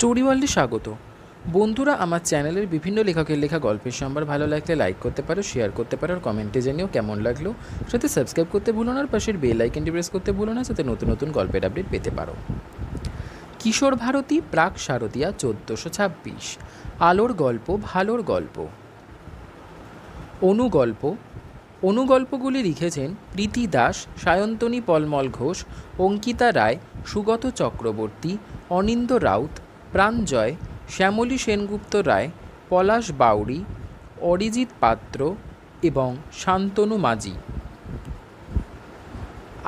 story ওয়ার্ল্ডে স্বাগত বন্ধুরা আমার চ্যানেলের বিভিন্ন লেখকের লেখা গল্পের সম্ভার ভালো লাগলে লাইক করতে পারো শেয়ার করতে পারো আর কমেন্টে জানিও কেমন লাগলো সাথে সাবস্ক্রাইব করতে ভুলো না আর পাশের বেল আইকনটি প্রেস করতে ভুলো না সাথে নতুন নতুন গল্পের আপডেট পেতে পারো কিশোর ভারতী প্রাক শারদীয়া চোদ্দোশো ছাব্বিশ আলোর গল্প ভালোর গল্প অনুগল্প অনুগল্পগুলি লিখেছেন প্রীতি দাস সায়ন্তনী পলমল ঘোষ অঙ্কিতা রায় সুগত চক্রবর্তী অনিন্দ রাউত প্রাণজয় শ্যামলী সেনগুপ্ত রায় পলাশ বাউরি অরিজিৎ পাত্র এবং শান্তনু মাঝি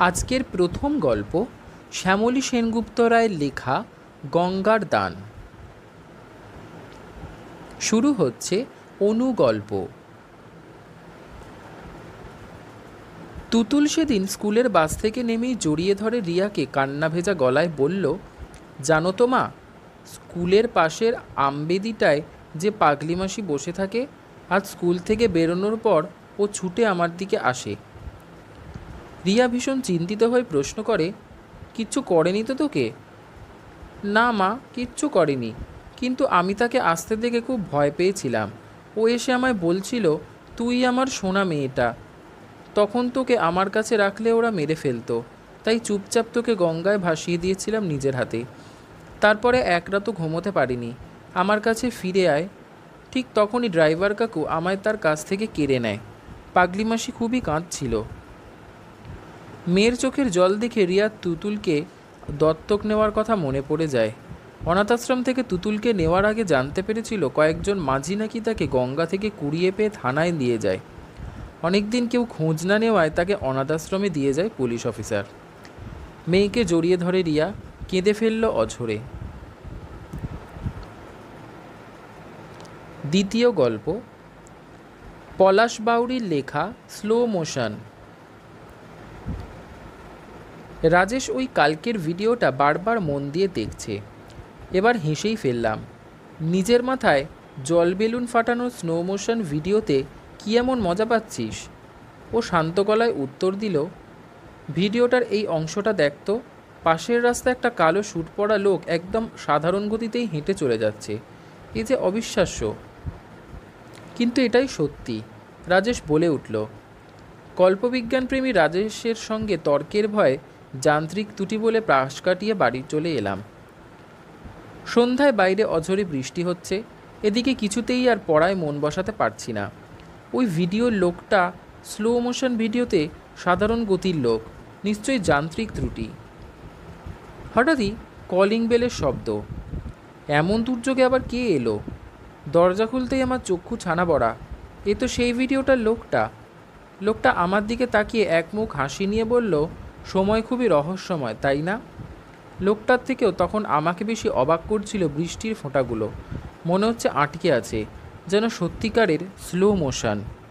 আজকের প্রথম গল্প শ্যামলী সেনগুপ্ত রায়ের লেখা গঙ্গার দান শুরু হচ্ছে অনুগল্প তুতুল সেদিন স্কুলের বাস থেকে নেমেই জড়িয়ে ধরে রিয়াকে কান্না ভেজা গলায় বলল জানো তো মা স্কুলের পাশের আমবেদিটায় যে পাগলি মাসি বসে থাকে আর স্কুল থেকে বেরোনোর পর ও ছুটে আমার দিকে আসে রিয়া ভীষণ চিন্তিত হয়ে প্রশ্ন করে কিচ্ছু করেনি তো তোকে না মা কিচ্ছু করেনি কিন্তু আমি তাকে আসতে দেখে খুব ভয় পেয়েছিলাম ও এসে আমায় বলছিল তুই আমার সোনা মেয়েটা তখন তোকে আমার কাছে রাখলে ওরা মেরে ফেলতো তাই চুপচাপ তোকে গঙ্গায় ভাসিয়ে দিয়েছিলাম নিজের হাতে তারপরে এক রাতও ঘুমোতে পারিনি আমার কাছে ফিরে আয় ঠিক তখনই ড্রাইভার কাকু আমায় তার কাছ থেকে কেড়ে নেয় পাগলি মাসি খুবই কাঁদছিল মেয়ের চোখের জল দেখে রিয়া তুতুলকে দত্তক নেওয়ার কথা মনে পড়ে যায় অনাথ আশ্রম থেকে তুতুলকে নেওয়ার আগে জানতে পেরেছিল কয়েকজন মাঝি নাকি তাকে গঙ্গা থেকে কুড়িয়ে পেয়ে থানায় দিয়ে যায় অনেকদিন কেউ খোঁজ না নেওয়ায় তাকে অনাথ আশ্রমে দিয়ে যায় পুলিশ অফিসার মেয়েকে জড়িয়ে ধরে রিয়া কেঁদে ফেলল অঝরে দ্বিতীয় গল্প পলাশ বাউরির লেখা স্লো মোশন রাজেশ ওই কালকের ভিডিওটা বারবার মন দিয়ে দেখছে এবার হেসেই ফেললাম নিজের মাথায় জল বেলুন ফাটানোর স্নো মোশন ভিডিওতে কী এমন মজা পাচ্ছিস ও শান্ত গলায় উত্তর দিল ভিডিওটার এই অংশটা দেখত পাশের রাস্তায় একটা কালো শ্যুট পরা লোক একদম সাধারণ গতিতেই হেঁটে চলে যাচ্ছে এ যে অবিশ্বাস্য কিন্তু এটাই সত্যি রাজেশ বলে উঠল কল্পবিজ্ঞানপ্রেমী রাজেশের সঙ্গে তর্কের ভয়ে যান্ত্রিক ত্রুটি বলে প্রাস কাটিয়ে বাড়ি চলে এলাম সন্ধ্যায় বাইরে অঝরে বৃষ্টি হচ্ছে এদিকে কিছুতেই আর পড়ায় মন বসাতে পারছি না ওই ভিডিওর লোকটা স্লো মোশন ভিডিওতে সাধারণ গতির লোক নিশ্চয়ই যান্ত্রিক ত্রুটি হঠাৎই কলিং বেলের শব্দ এমন দুর্যোগে আবার কে এলো দরজা খুলতেই আমার চক্ষু ছানা বড়া এ তো সেই ভিডিওটার লোকটা লোকটা আমার দিকে তাকিয়ে এক মুখ হাসি নিয়ে বলল সময় খুবই রহস্যময় তাই না লোকটার থেকেও তখন আমাকে বেশি অবাক করছিল বৃষ্টির ফোঁটাগুলো মনে হচ্ছে আটকে আছে যেন সত্যিকারের স্লো মোশন